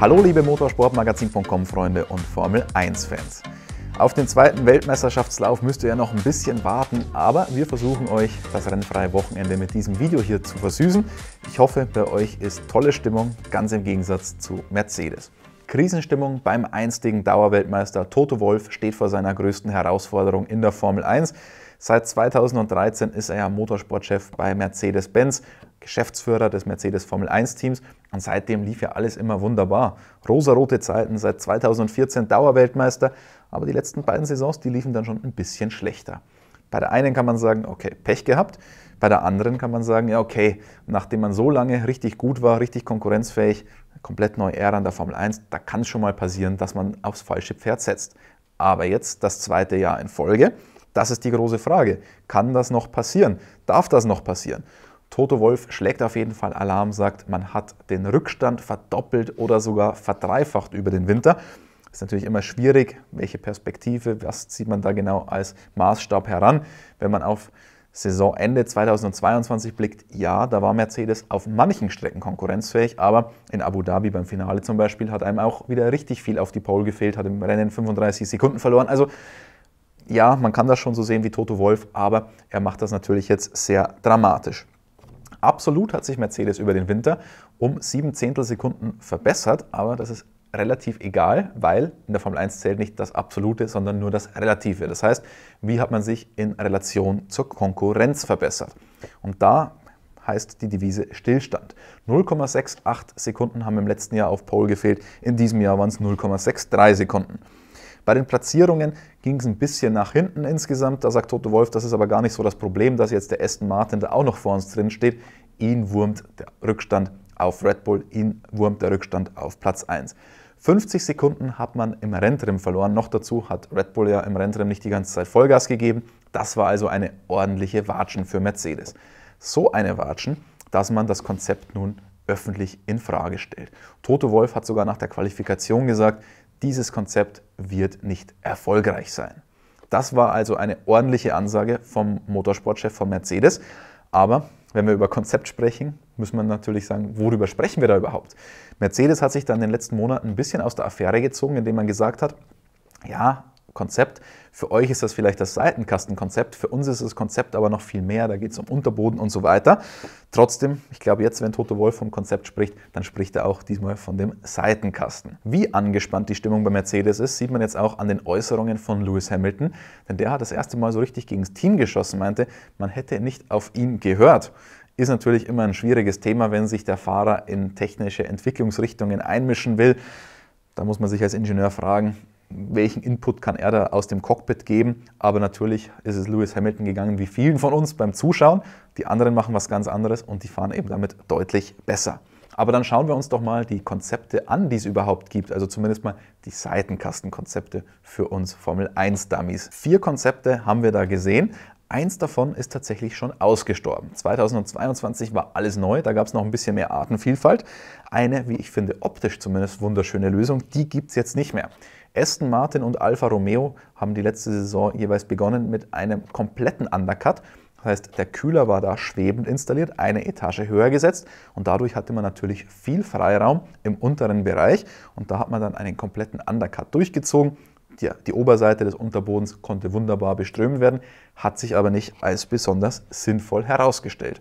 Hallo liebe Motorsportmagazin von Freunde und Formel 1 Fans. Auf den zweiten Weltmeisterschaftslauf müsst ihr ja noch ein bisschen warten, aber wir versuchen euch das rennfreie Wochenende mit diesem Video hier zu versüßen. Ich hoffe, bei euch ist tolle Stimmung, ganz im Gegensatz zu Mercedes. Krisenstimmung beim einstigen Dauerweltmeister Toto Wolf steht vor seiner größten Herausforderung in der Formel 1. Seit 2013 ist er ja Motorsportchef bei Mercedes-Benz, Geschäftsführer des Mercedes Formel 1 Teams und seitdem lief ja alles immer wunderbar. Rosarote Zeiten, seit 2014 Dauerweltmeister, aber die letzten beiden Saisons, die liefen dann schon ein bisschen schlechter. Bei der einen kann man sagen, okay, Pech gehabt. Bei der anderen kann man sagen, ja, okay, nachdem man so lange richtig gut war, richtig konkurrenzfähig, komplett neue Ära in der Formel 1, da kann es schon mal passieren, dass man aufs falsche Pferd setzt. Aber jetzt das zweite Jahr in Folge das ist die große Frage. Kann das noch passieren? Darf das noch passieren? Toto Wolf schlägt auf jeden Fall Alarm, sagt, man hat den Rückstand verdoppelt oder sogar verdreifacht über den Winter. Ist natürlich immer schwierig, welche Perspektive, was zieht man da genau als Maßstab heran. Wenn man auf Saisonende 2022 blickt, ja, da war Mercedes auf manchen Strecken konkurrenzfähig, aber in Abu Dhabi beim Finale zum Beispiel hat einem auch wieder richtig viel auf die Pole gefehlt, hat im Rennen 35 Sekunden verloren. Also ja, man kann das schon so sehen wie Toto Wolf, aber er macht das natürlich jetzt sehr dramatisch. Absolut hat sich Mercedes über den Winter um sieben Zehntel Sekunden verbessert, aber das ist relativ egal, weil in der Formel 1 zählt nicht das Absolute, sondern nur das Relative. Das heißt, wie hat man sich in Relation zur Konkurrenz verbessert? Und da heißt die Devise Stillstand. 0,68 Sekunden haben im letzten Jahr auf Pole gefehlt, in diesem Jahr waren es 0,63 Sekunden. Bei den Platzierungen ging es ein bisschen nach hinten insgesamt. Da sagt Toto Wolf, das ist aber gar nicht so das Problem, dass jetzt der Aston Martin da auch noch vor uns drin steht. Ihn wurmt der Rückstand auf Red Bull, ihn wurmt der Rückstand auf Platz 1. 50 Sekunden hat man im Renntrim verloren. Noch dazu hat Red Bull ja im Renntrim nicht die ganze Zeit Vollgas gegeben. Das war also eine ordentliche Watschen für Mercedes. So eine Watschen, dass man das Konzept nun öffentlich in Frage stellt. Toto Wolf hat sogar nach der Qualifikation gesagt, dieses Konzept wird nicht erfolgreich sein. Das war also eine ordentliche Ansage vom Motorsportchef von Mercedes. Aber wenn wir über Konzept sprechen, muss man natürlich sagen, worüber sprechen wir da überhaupt? Mercedes hat sich dann in den letzten Monaten ein bisschen aus der Affäre gezogen, indem man gesagt hat, ja, Konzept. Für euch ist das vielleicht das Seitenkastenkonzept, für uns ist das Konzept aber noch viel mehr, da geht es um Unterboden und so weiter. Trotzdem, ich glaube jetzt, wenn Toto Wolf vom Konzept spricht, dann spricht er auch diesmal von dem Seitenkasten. Wie angespannt die Stimmung bei Mercedes ist, sieht man jetzt auch an den Äußerungen von Lewis Hamilton, denn der hat das erste Mal so richtig gegen das Team geschossen, meinte, man hätte nicht auf ihn gehört ist natürlich immer ein schwieriges Thema, wenn sich der Fahrer in technische Entwicklungsrichtungen einmischen will. Da muss man sich als Ingenieur fragen, welchen Input kann er da aus dem Cockpit geben. Aber natürlich ist es Lewis Hamilton gegangen, wie vielen von uns beim Zuschauen. Die anderen machen was ganz anderes und die fahren eben damit deutlich besser. Aber dann schauen wir uns doch mal die Konzepte an, die es überhaupt gibt. Also zumindest mal die Seitenkastenkonzepte für uns Formel 1 Dummies. Vier Konzepte haben wir da gesehen. Eins davon ist tatsächlich schon ausgestorben. 2022 war alles neu, da gab es noch ein bisschen mehr Artenvielfalt. Eine, wie ich finde, optisch zumindest wunderschöne Lösung, die gibt es jetzt nicht mehr. Aston Martin und Alfa Romeo haben die letzte Saison jeweils begonnen mit einem kompletten Undercut. Das heißt, der Kühler war da schwebend installiert, eine Etage höher gesetzt und dadurch hatte man natürlich viel Freiraum im unteren Bereich und da hat man dann einen kompletten Undercut durchgezogen. Die, die Oberseite des Unterbodens konnte wunderbar beströmt werden, hat sich aber nicht als besonders sinnvoll herausgestellt.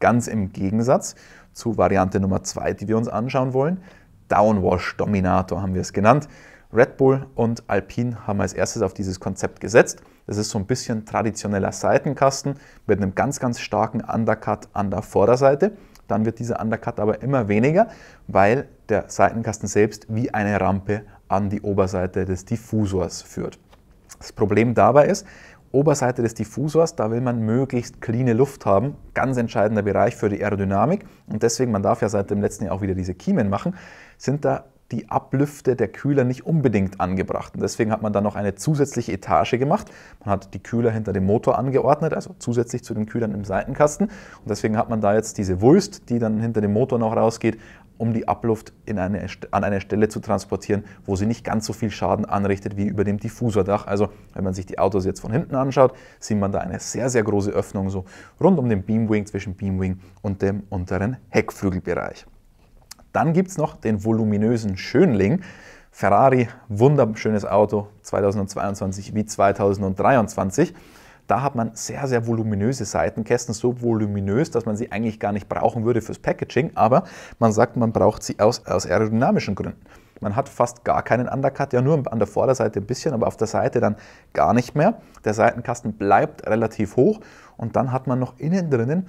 Ganz im Gegensatz zu Variante Nummer 2, die wir uns anschauen wollen, Downwash Dominator haben wir es genannt. Red Bull und Alpine haben als erstes auf dieses Konzept gesetzt. Das ist so ein bisschen traditioneller Seitenkasten mit einem ganz, ganz starken Undercut an der Vorderseite. Dann wird dieser Undercut aber immer weniger, weil der Seitenkasten selbst wie eine Rampe an die Oberseite des Diffusors führt. Das Problem dabei ist, Oberseite des Diffusors, da will man möglichst clean Luft haben. Ganz entscheidender Bereich für die Aerodynamik. Und deswegen, man darf ja seit dem letzten Jahr auch wieder diese Kiemen machen, sind da die Ablüfte der Kühler nicht unbedingt angebracht. Und deswegen hat man dann noch eine zusätzliche Etage gemacht. Man hat die Kühler hinter dem Motor angeordnet, also zusätzlich zu den Kühlern im Seitenkasten. Und deswegen hat man da jetzt diese Wulst, die dann hinter dem Motor noch rausgeht, um die Abluft eine, an eine Stelle zu transportieren, wo sie nicht ganz so viel Schaden anrichtet wie über dem Diffusordach. Also wenn man sich die Autos jetzt von hinten anschaut, sieht man da eine sehr, sehr große Öffnung so rund um den Beamwing zwischen Beamwing und dem unteren Heckflügelbereich. Dann gibt es noch den voluminösen Schönling. Ferrari, wunderschönes Auto 2022 wie 2023. Da hat man sehr, sehr voluminöse Seitenkästen, so voluminös, dass man sie eigentlich gar nicht brauchen würde fürs Packaging, aber man sagt, man braucht sie aus, aus aerodynamischen Gründen. Man hat fast gar keinen Undercut, ja nur an der Vorderseite ein bisschen, aber auf der Seite dann gar nicht mehr. Der Seitenkasten bleibt relativ hoch und dann hat man noch innen drinnen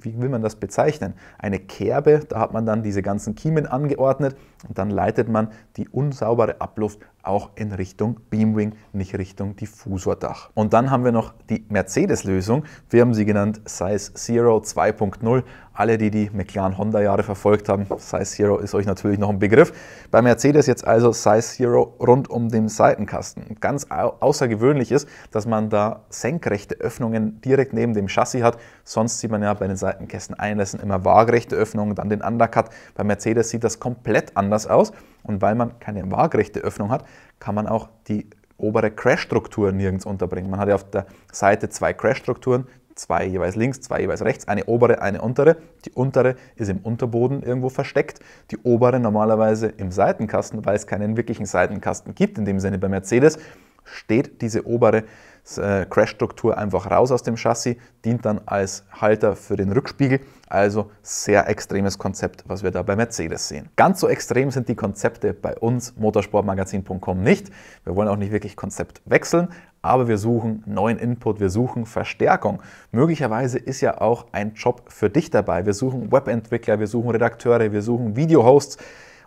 wie will man das bezeichnen? Eine Kerbe, da hat man dann diese ganzen Kiemen angeordnet und dann leitet man die unsaubere Abluft auch in Richtung Beamwing, nicht Richtung Diffusordach. Und dann haben wir noch die Mercedes-Lösung. Wir haben sie genannt Size Zero 2.0. Alle, die die McLaren-Honda-Jahre verfolgt haben, Size Zero ist euch natürlich noch ein Begriff. Bei Mercedes jetzt also Size Zero rund um den Seitenkasten. Ganz außergewöhnlich ist, dass man da senkrechte Öffnungen direkt neben dem Chassis hat. Sonst sieht man ja bei den Seitenkästen einlässen immer waagrechte Öffnungen, dann den Undercut. Bei Mercedes sieht das komplett anders aus. Und weil man keine waagrechte Öffnung hat, kann man auch die obere Crash-Struktur nirgends unterbringen. Man hat ja auf der Seite zwei Crash-Strukturen, zwei jeweils links, zwei jeweils rechts, eine obere, eine untere. Die untere ist im Unterboden irgendwo versteckt, die obere normalerweise im Seitenkasten, weil es keinen wirklichen Seitenkasten gibt in dem Sinne bei Mercedes, steht diese obere äh, Crash-Struktur einfach raus aus dem Chassis, dient dann als Halter für den Rückspiegel. Also sehr extremes Konzept, was wir da bei Mercedes sehen. Ganz so extrem sind die Konzepte bei uns motorsportmagazin.com nicht. Wir wollen auch nicht wirklich Konzept wechseln, aber wir suchen neuen Input, wir suchen Verstärkung. Möglicherweise ist ja auch ein Job für dich dabei. Wir suchen Webentwickler, wir suchen Redakteure, wir suchen Videohosts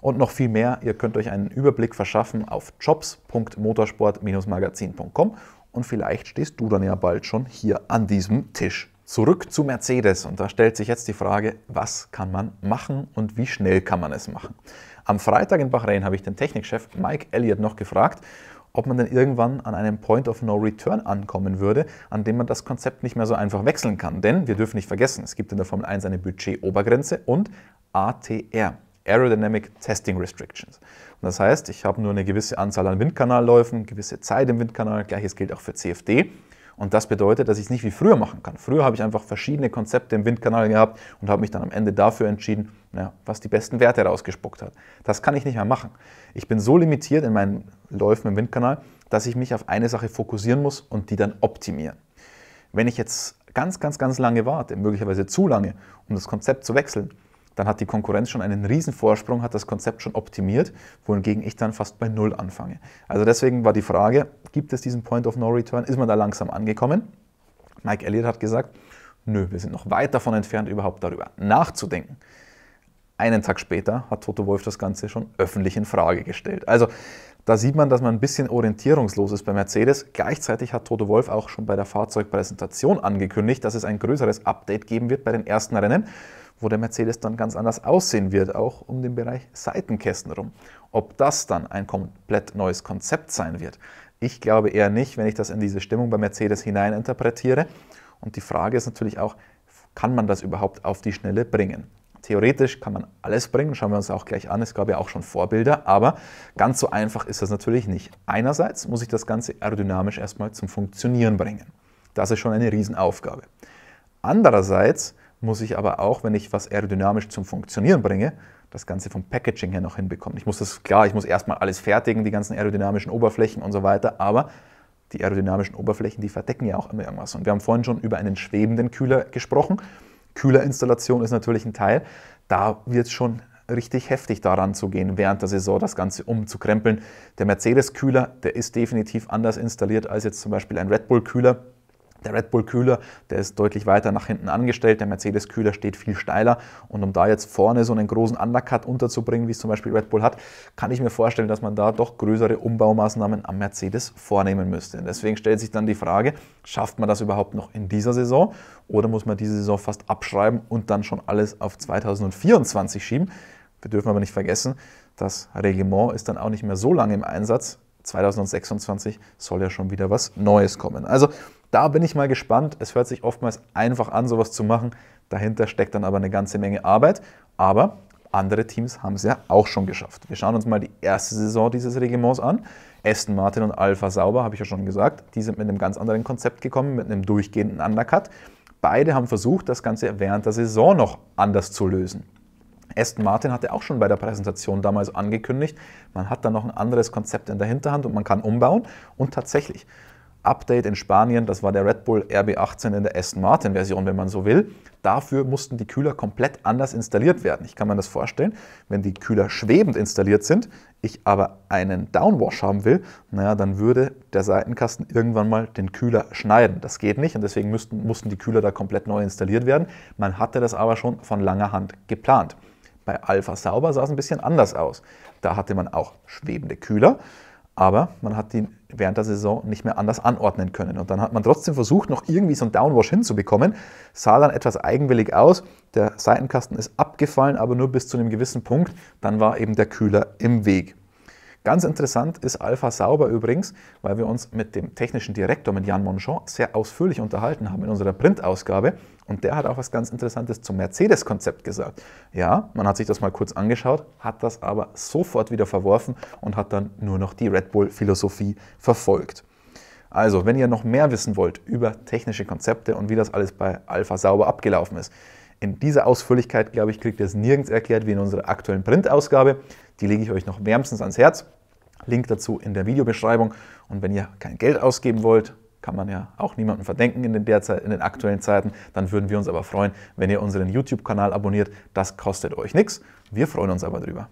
und noch viel mehr. Ihr könnt euch einen Überblick verschaffen auf jobs.motorsport-magazin.com und vielleicht stehst du dann ja bald schon hier an diesem Tisch. Zurück zu Mercedes und da stellt sich jetzt die Frage, was kann man machen und wie schnell kann man es machen? Am Freitag in Bahrain habe ich den Technikchef Mike Elliott noch gefragt, ob man denn irgendwann an einem Point of No Return ankommen würde, an dem man das Konzept nicht mehr so einfach wechseln kann. Denn wir dürfen nicht vergessen, es gibt in der Formel 1 eine Budget-Obergrenze und ATR, Aerodynamic Testing Restrictions. Und das heißt, ich habe nur eine gewisse Anzahl an Windkanalläufen, gewisse Zeit im Windkanal, gleiches gilt auch für CFD. Und das bedeutet, dass ich es nicht wie früher machen kann. Früher habe ich einfach verschiedene Konzepte im Windkanal gehabt und habe mich dann am Ende dafür entschieden, naja, was die besten Werte rausgespuckt hat. Das kann ich nicht mehr machen. Ich bin so limitiert in meinen Läufen im Windkanal, dass ich mich auf eine Sache fokussieren muss und die dann optimieren. Wenn ich jetzt ganz, ganz, ganz lange warte, möglicherweise zu lange, um das Konzept zu wechseln, dann hat die Konkurrenz schon einen riesen Vorsprung, hat das Konzept schon optimiert, wohingegen ich dann fast bei Null anfange. Also deswegen war die Frage, gibt es diesen Point of No Return? Ist man da langsam angekommen? Mike Elliott hat gesagt, nö, wir sind noch weit davon entfernt, überhaupt darüber nachzudenken. Einen Tag später hat Toto Wolf das Ganze schon öffentlich in Frage gestellt. Also da sieht man, dass man ein bisschen orientierungslos ist bei Mercedes. Gleichzeitig hat Toto Wolf auch schon bei der Fahrzeugpräsentation angekündigt, dass es ein größeres Update geben wird bei den ersten Rennen wo der Mercedes dann ganz anders aussehen wird, auch um den Bereich Seitenkästen rum. Ob das dann ein komplett neues Konzept sein wird, ich glaube eher nicht, wenn ich das in diese Stimmung bei Mercedes hineininterpretiere. Und die Frage ist natürlich auch, kann man das überhaupt auf die Schnelle bringen? Theoretisch kann man alles bringen, schauen wir uns auch gleich an. Es gab ja auch schon Vorbilder, aber ganz so einfach ist das natürlich nicht. Einerseits muss ich das Ganze aerodynamisch erstmal zum Funktionieren bringen. Das ist schon eine Riesenaufgabe. Andererseits muss ich aber auch, wenn ich was aerodynamisch zum Funktionieren bringe, das Ganze vom Packaging her noch hinbekommen. Ich muss das, klar, ich muss erstmal alles fertigen, die ganzen aerodynamischen Oberflächen und so weiter, aber die aerodynamischen Oberflächen, die verdecken ja auch immer irgendwas. Und wir haben vorhin schon über einen schwebenden Kühler gesprochen. Kühlerinstallation ist natürlich ein Teil. Da wird es schon richtig heftig daran zu gehen, während der Saison das Ganze umzukrempeln. Der Mercedes-Kühler, der ist definitiv anders installiert als jetzt zum Beispiel ein Red Bull-Kühler. Der Red Bull-Kühler, der ist deutlich weiter nach hinten angestellt, der Mercedes-Kühler steht viel steiler und um da jetzt vorne so einen großen Undercut unterzubringen, wie es zum Beispiel Red Bull hat, kann ich mir vorstellen, dass man da doch größere Umbaumaßnahmen am Mercedes vornehmen müsste. Deswegen stellt sich dann die Frage, schafft man das überhaupt noch in dieser Saison oder muss man diese Saison fast abschreiben und dann schon alles auf 2024 schieben? Wir dürfen aber nicht vergessen, das Reglement ist dann auch nicht mehr so lange im Einsatz. 2026 soll ja schon wieder was Neues kommen. Also da bin ich mal gespannt. Es hört sich oftmals einfach an, sowas zu machen. Dahinter steckt dann aber eine ganze Menge Arbeit. Aber andere Teams haben es ja auch schon geschafft. Wir schauen uns mal die erste Saison dieses Regiments an. Aston Martin und Alpha Sauber, habe ich ja schon gesagt, die sind mit einem ganz anderen Konzept gekommen, mit einem durchgehenden Undercut. Beide haben versucht, das Ganze während der Saison noch anders zu lösen. Aston Martin hatte auch schon bei der Präsentation damals angekündigt, man hat da noch ein anderes Konzept in der Hinterhand und man kann umbauen. Und tatsächlich, Update in Spanien, das war der Red Bull RB18 in der Aston Martin Version, wenn man so will. Dafür mussten die Kühler komplett anders installiert werden. Ich kann mir das vorstellen, wenn die Kühler schwebend installiert sind, ich aber einen Downwash haben will, naja, dann würde der Seitenkasten irgendwann mal den Kühler schneiden. Das geht nicht und deswegen müssten, mussten die Kühler da komplett neu installiert werden. Man hatte das aber schon von langer Hand geplant. Bei Alpha Sauber sah es ein bisschen anders aus. Da hatte man auch schwebende Kühler aber man hat die während der Saison nicht mehr anders anordnen können. Und dann hat man trotzdem versucht, noch irgendwie so einen Downwash hinzubekommen, sah dann etwas eigenwillig aus, der Seitenkasten ist abgefallen, aber nur bis zu einem gewissen Punkt, dann war eben der Kühler im Weg. Ganz interessant ist Alpha Sauber übrigens, weil wir uns mit dem technischen Direktor, mit Jan Monchon, sehr ausführlich unterhalten haben in unserer Printausgabe. Und der hat auch was ganz Interessantes zum Mercedes-Konzept gesagt. Ja, man hat sich das mal kurz angeschaut, hat das aber sofort wieder verworfen und hat dann nur noch die Red Bull-Philosophie verfolgt. Also, wenn ihr noch mehr wissen wollt über technische Konzepte und wie das alles bei Alpha Sauber abgelaufen ist, in dieser Ausführlichkeit, glaube ich, kriegt ihr es nirgends erklärt wie in unserer aktuellen Printausgabe. Die lege ich euch noch wärmstens ans Herz. Link dazu in der Videobeschreibung. Und wenn ihr kein Geld ausgeben wollt, kann man ja auch niemandem verdenken in den, derzeit, in den aktuellen Zeiten. Dann würden wir uns aber freuen, wenn ihr unseren YouTube-Kanal abonniert. Das kostet euch nichts. Wir freuen uns aber drüber.